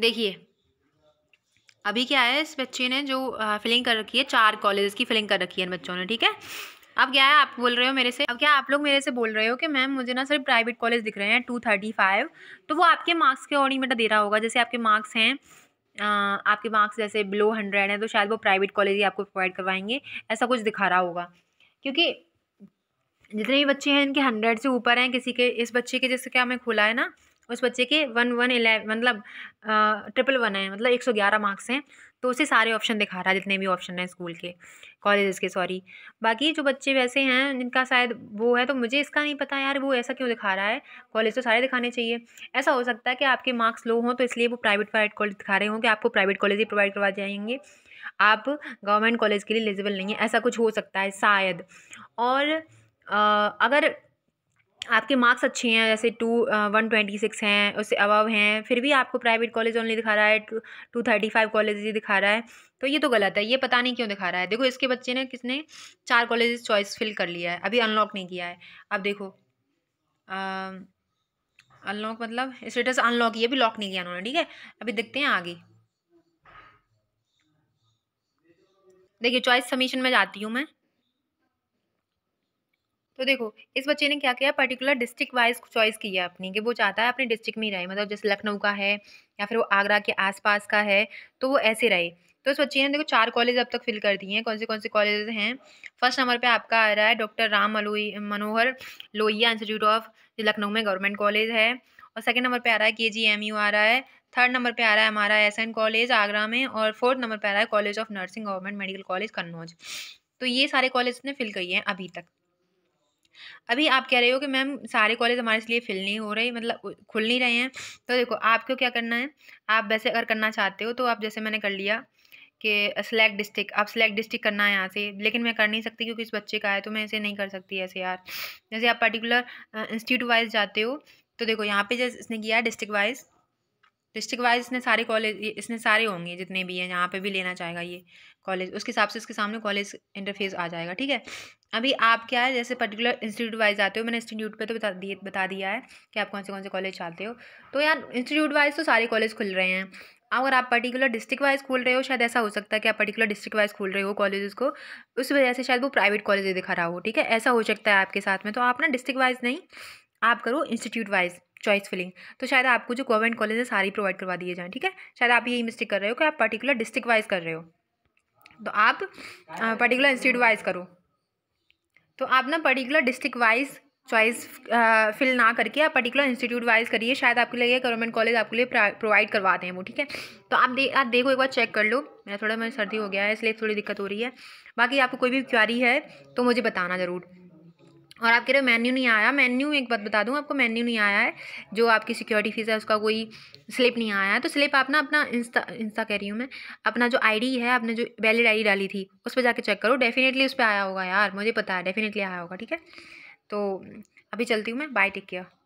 देखिए अभी क्या है इस बच्चे ने जो फिलिंग कर रखी है चार कॉलेज की फिलिंग कर रखी है इन बच्चों ने ठीक है अब क्या है आप बोल रहे हो मेरे से अब क्या आप लोग मेरे से बोल रहे हो कि मैम मुझे ना सिर्फ प्राइवेट कॉलेज दिख रहे हैं टू थर्टी फाइव तो वो आपके मार्क्स के अकॉर्डिंग बेटा तो दे रहा होगा जैसे आपके मार्क्स हैं आपके मार्क्स जैसे बिलो हंड्रेड हैं तो शायद वो प्राइवेट कॉलेज ही आपको प्रोवाइड करवाएंगे ऐसा कुछ दिखा रहा होगा क्योंकि जितने भी बच्चे हैं इनके हंड्रेड से ऊपर हैं किसी के इस बच्चे के जैसे क्या हमें खुला है ना उस बच्चे के वन वन एलेवन मतलब ट्रिपल वन है मतलब एक सौ ग्यारह मार्क्स हैं तो उसे सारे ऑप्शन दिखा रहा है जितने भी ऑप्शन हैं स्कूल के कॉलेज़ के सॉरी बाकी जो बच्चे वैसे हैं जिनका शायद वो है तो मुझे इसका नहीं पता यार वो ऐसा क्यों दिखा रहा है कॉलेज तो सारे दिखाने चाहिए ऐसा हो सकता है कि आपके मार्क्स लो हों तो इसलिए वो प्राइवेट प्राइवेट कॉलेज दिखा रहे हों कि आपको प्राइवेट कॉलेज ही प्रोवाइड करवा जाएंगे आप गवर्नमेंट कॉलेज के लिए एलिजिबल नहीं है ऐसा कुछ हो सकता है शायद और आ, अगर आपके मार्क्स अच्छे हैं जैसे टू वन ट्वेंटी सिक्स हैं उससे अबव हैं फिर भी आपको प्राइवेट कॉलेज ओनली दिखा रहा है टू थर्टी फाइव कॉलेज ही दिखा रहा है तो ये तो गलत है ये पता नहीं क्यों दिखा रहा है देखो इसके बच्चे ने किसने चार कॉलेज चॉइस फिल कर लिया है अभी अनलॉक नहीं किया है अब देखो अनलॉक मतलब स्टेटस अनलॉक ये भी लॉक नहीं किया उन्होंने ठीक है अभी देखते हैं आगे देखिए चॉइस समीशन में जाती हूँ मैं तो देखो इस बच्चे ने क्या किया पर्टिकुलर डिस्ट्रिक्ट वाइज चॉइस किया अपनी कि वो चाहता है अपने डिस्ट्रिक्ट में ही रहे मतलब जैसे लखनऊ का है या फिर वो आगरा के आसपास का है तो वो ऐसे रहे तो इस बच्चे ने देखो चार कॉलेज अब तक फिल कर दिए हैं कौन से कौन से कॉलेज हैं फर्स्ट नंबर पर आपका आ रहा है डॉक्टर राम मलोई मनोहर लोहिया इंस्टीट्यूट ऑफ लखनऊ में गवर्नमेंट कॉलेज है और सेकेंड नंबर पर आ रहा है के जी एम यू आ रहा है थर्ड नंबर पे आ रहा है हमारा एस एन कॉलेज आगरा में और फोर्थ नंबर पे आ रहा है college of nursing government medical college Kannauj तो ये सारे कॉलेज ने फिल किए हैं अभी तक अभी आप कह रहे हो कि मैम सारे कॉलेज हमारे इसलिए फिल नहीं हो रहे मतलब खुल नहीं रहे हैं तो देखो आपको क्या करना है आप वैसे अगर करना चाहते हो तो आप जैसे मैंने कर लिया कि सिलेक्ट डिस्ट्रिक्ट आप सिलेक्ट डिस्ट्रिक्ट करना है यहाँ से लेकिन मैं कर नहीं सकती क्योंकि इस बच्चे का है तो मैं इसे नहीं कर सकती ऐसे यार जैसे आप पर्टिकुलर इंस्टीट्यूट वाइज जाते हो तो देखो यहाँ पे जैसे इसने किया डिस्ट्रिक्ट वाइज़ डिस्ट्रिक्ट वाइज इसने सारे कॉलेज इसने सारे होंगे जितने भी हैं यहाँ पे भी लेना चाहेगा ये कॉलेज उसके हिसाब से इसके सामने कॉलेज इंटरफेस आ जाएगा ठीक है अभी आप क्या है जैसे पर्टिकुलर इंस्टीट्यूट वाइज आते हो मैंने इंस्टीट्यूट पे तो बता दिए बता दिया है कि आप कौन से कौन से कॉलेज चाहते हो तो यार इंस्टीट्यूट वाइज तो सारे कॉलेज खुल रहे हैं अगर आप पर्टिकुलर डिस्ट्रिक्ट वाइज खोल रहे हो शायद ऐसा हो सकता है कि आप पर्टिकुलर डिस्ट्रिक्ट वाइज खोल रहे हो कॉलेज को उस वजह से शायद वो प्राइवेट कॉलेज दिखा रहा हो ठीक है ऐसा हो सकता है आपके साथ में तो आप ना डिस्ट्रिक्ट वाइज नहीं आप करो इंस्टीट्यूट वाइज चॉइस फिलिंग तो शायद आपको जो गवर्नमेंट कॉलेज है सारी प्रोवाइड करवा दिए जाएँ ठीक है शायद आप यही मिस्टेक कर रहे हो कि आप पर्टिकुलर डिस्ट्रिक्ट वाइज कर रहे हो तो आप पर्टिकुलर इंस्टीट्यूट वाइज करो तो आप ना particular district wise choice fill ना करके आप पर्टिकुलर इंस्टीट्यूट वाइज करिए शायद आपके लिए गवर्नमेंट कॉलेज आपके लिए प्रोवाइड करवाते हैं वो ठीक है तो आप दे आप देखो एक बार चेक कर लो मेरा थोड़ा मैं सर्दी हो गया है इसलिए थोड़ी दिक्कत हो रही है बाकी आपको कोई भी क्वारी है तो मुझे बताना ज़रूर और आप कह रहे हो मेन्यू नहीं आया मेन्यू एक बात बता दूँ आपको मेन्यू नहीं आया है जो आपकी सिक्योरिटी फीस है उसका कोई स्लिप नहीं आया है तो स्लिप आप ना अपना इंस्टा इंस्टा कह रही हूँ मैं अपना जो आईडी है आपने जो वैलिड आईडी डाली थी उस पर जाके चेक करो डेफिनेटली उस पर आया होगा यार मुझे पता है डेफिनेटली आया होगा ठीक है तो अभी चलती हूँ मैं बाय टेक केयर